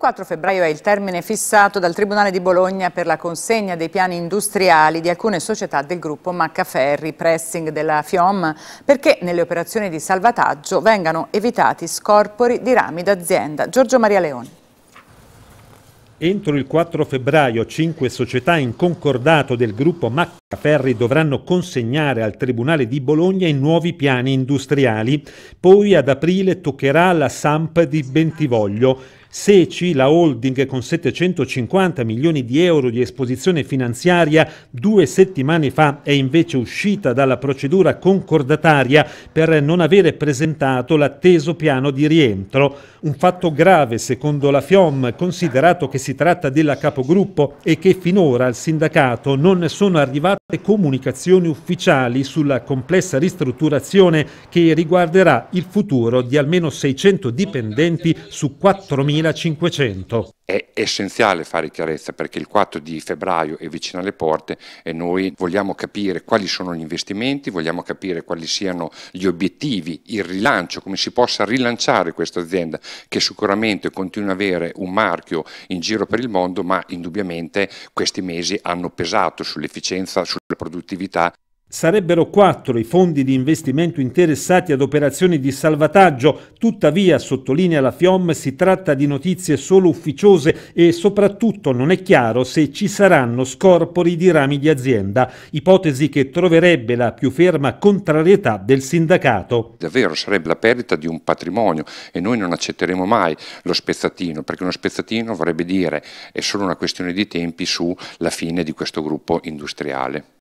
24 febbraio è il termine fissato dal Tribunale di Bologna per la consegna dei piani industriali di alcune società del gruppo Maccaferri, pressing della FIOM, perché nelle operazioni di salvataggio vengano evitati scorpori di rami d'azienda. Giorgio Maria Leoni. Entro il 4 febbraio cinque società in concordato del gruppo Maccaferri Ferri dovranno consegnare al Tribunale di Bologna i nuovi piani industriali. Poi ad aprile toccherà la Samp di Bentivoglio. Seci, la holding con 750 milioni di euro di esposizione finanziaria, due settimane fa è invece uscita dalla procedura concordataria per non avere presentato l'atteso piano di rientro. Un fatto grave secondo la FIOM, considerato che si tratta della capogruppo e che finora al sindacato non sono arrivati comunicazioni ufficiali sulla complessa ristrutturazione che riguarderà il futuro di almeno 600 dipendenti su 4.500 è essenziale fare chiarezza perché il 4 di febbraio è vicino alle porte e noi vogliamo capire quali sono gli investimenti, vogliamo capire quali siano gli obiettivi, il rilancio, come si possa rilanciare questa azienda che sicuramente continua ad avere un marchio in giro per il mondo, ma indubbiamente questi mesi hanno pesato sull'efficienza, sulla produttività Sarebbero quattro i fondi di investimento interessati ad operazioni di salvataggio, tuttavia, sottolinea la FIOM, si tratta di notizie solo ufficiose e soprattutto non è chiaro se ci saranno scorpori di rami di azienda, ipotesi che troverebbe la più ferma contrarietà del sindacato. Davvero sarebbe la perdita di un patrimonio e noi non accetteremo mai lo spezzatino, perché uno spezzatino vorrebbe dire è solo una questione di tempi sulla fine di questo gruppo industriale.